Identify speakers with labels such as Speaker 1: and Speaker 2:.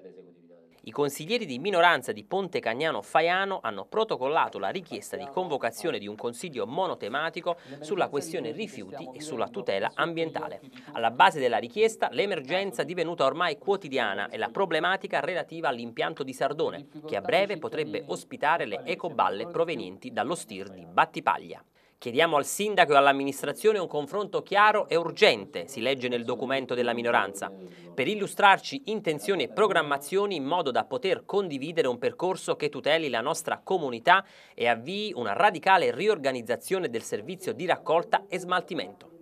Speaker 1: Comitato Esecutivo
Speaker 2: I consiglieri di minoranza di Ponte Cagnano Faiano hanno protocollato la richiesta di convocazione di un consiglio monotematico sulla questione rifiuti e sulla tutela ambientale. Alla base della richiesta l'emergenza divenuta ormai quotidiana e la problematica relativa all'impianto di Sardone, che a breve potrebbe ospitare le ecoballe provenienti dallo stir di Battipaglia. Chiediamo al sindaco e all'amministrazione un confronto chiaro e urgente, si legge nel documento della minoranza, per illustrarci intenzioni e programmazioni in modo da poter condividere un percorso che tuteli la nostra comunità e avvii una radicale riorganizzazione del servizio di raccolta e smaltimento.